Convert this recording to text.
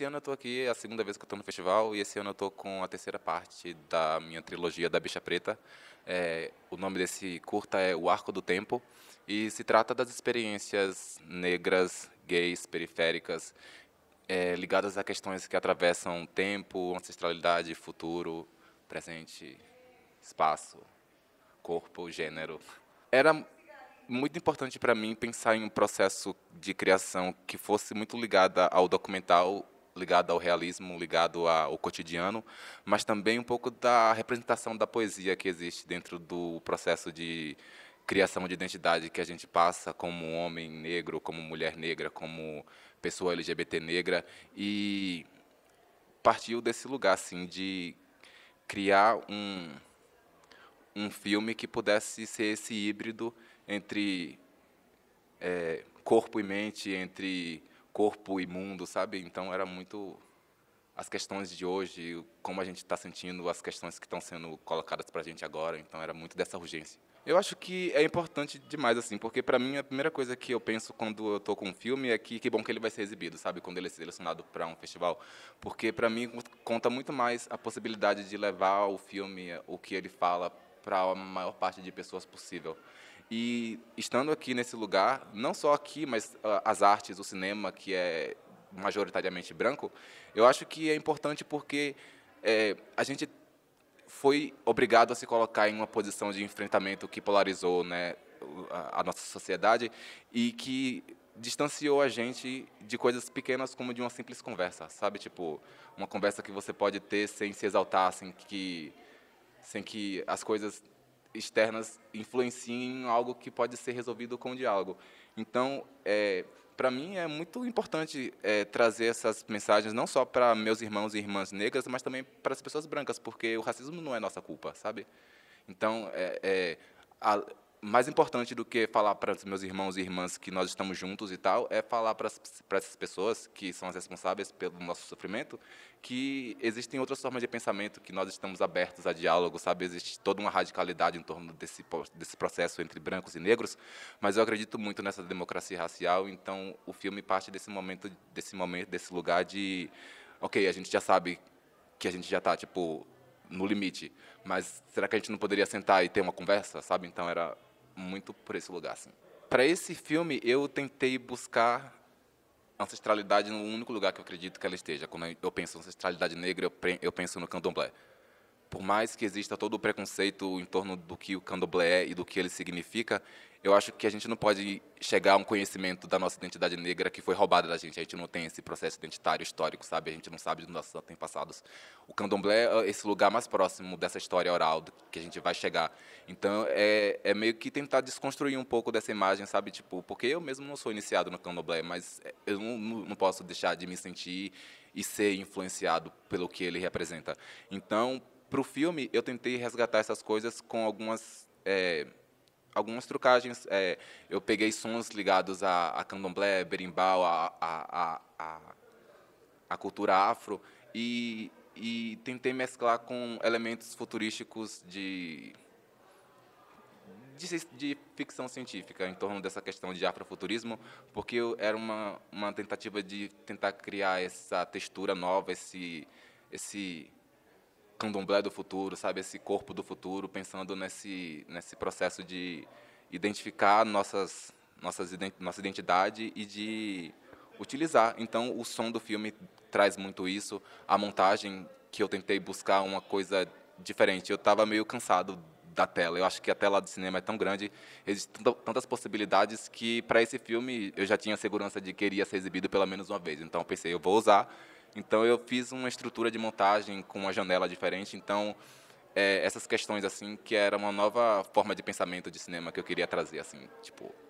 Esse ano eu estou aqui, é a segunda vez que eu estou no festival, e esse ano eu estou com a terceira parte da minha trilogia da Bicha Preta. É, o nome desse curta é O Arco do Tempo, e se trata das experiências negras, gays, periféricas, é, ligadas a questões que atravessam tempo, ancestralidade, futuro, presente, espaço, corpo, gênero. Era muito importante para mim pensar em um processo de criação que fosse muito ligada ao documental ligado ao realismo, ligado ao cotidiano, mas também um pouco da representação da poesia que existe dentro do processo de criação de identidade que a gente passa como homem negro, como mulher negra, como pessoa LGBT negra e partiu desse lugar assim de criar um um filme que pudesse ser esse híbrido entre é, corpo e mente, entre corpo imundo, sabe? Então era muito as questões de hoje, como a gente está sentindo, as questões que estão sendo colocadas para a gente agora. Então era muito dessa urgência. Eu acho que é importante demais, assim, porque para mim a primeira coisa que eu penso quando eu estou com um filme é que que bom que ele vai ser exibido, sabe? Quando ele é selecionado para um festival. Porque para mim conta muito mais a possibilidade de levar o filme, o que ele fala, para a maior parte de pessoas possível. E estando aqui nesse lugar, não só aqui, mas uh, as artes, o cinema, que é majoritariamente branco, eu acho que é importante porque é, a gente foi obrigado a se colocar em uma posição de enfrentamento que polarizou né, a, a nossa sociedade e que distanciou a gente de coisas pequenas como de uma simples conversa, sabe? Tipo, uma conversa que você pode ter sem se exaltar, sem que, sem que as coisas externas influenciem algo que pode ser resolvido com o diálogo. Então, é, para mim é muito importante é, trazer essas mensagens não só para meus irmãos e irmãs negras, mas também para as pessoas brancas, porque o racismo não é nossa culpa, sabe? Então, é, é a, mais importante do que falar para os meus irmãos e irmãs que nós estamos juntos e tal, é falar para, para essas pessoas que são as responsáveis pelo nosso sofrimento que existem outras formas de pensamento, que nós estamos abertos a diálogo, sabe? Existe toda uma radicalidade em torno desse, desse processo entre brancos e negros, mas eu acredito muito nessa democracia racial, então o filme parte desse momento, desse momento, desse lugar de, ok, a gente já sabe que a gente já está, tipo, no limite, mas será que a gente não poderia sentar e ter uma conversa, sabe? Então era muito por esse lugar. Assim. Para esse filme, eu tentei buscar ancestralidade no único lugar que eu acredito que ela esteja. Quando eu penso em ancestralidade negra, eu penso no candomblé por mais que exista todo o preconceito em torno do que o candomblé é e do que ele significa, eu acho que a gente não pode chegar a um conhecimento da nossa identidade negra que foi roubada da gente. A gente não tem esse processo identitário histórico, sabe? A gente não sabe dos nossos antepassados. O candomblé é esse lugar mais próximo dessa história oral que a gente vai chegar. Então, é, é meio que tentar desconstruir um pouco dessa imagem, sabe? Tipo, porque eu mesmo não sou iniciado no candomblé, mas é, eu não, não posso deixar de me sentir e ser influenciado pelo que ele representa. Então, para o filme, eu tentei resgatar essas coisas com algumas é, algumas trucagens. É, eu peguei sons ligados a, a candomblé, berimbau, a, a, a, a cultura afro e, e, tentei mesclar com elementos futurísticos de, de, de, ficção científica em torno dessa questão de afrofuturismo, porque era uma, uma tentativa de tentar criar essa textura nova, esse, esse candomblé do futuro, sabe, esse corpo do futuro, pensando nesse nesse processo de identificar nossas nossas nossa identidade e de utilizar. Então, o som do filme traz muito isso. A montagem que eu tentei buscar uma coisa diferente. Eu estava meio cansado da tela. Eu acho que a tela do cinema é tão grande, existem tantas possibilidades que para esse filme eu já tinha segurança de que iria ser exibido pelo menos uma vez. Então, pensei, eu vou usar então eu fiz uma estrutura de montagem com uma janela diferente. Então é, essas questões assim que era uma nova forma de pensamento de cinema que eu queria trazer assim, tipo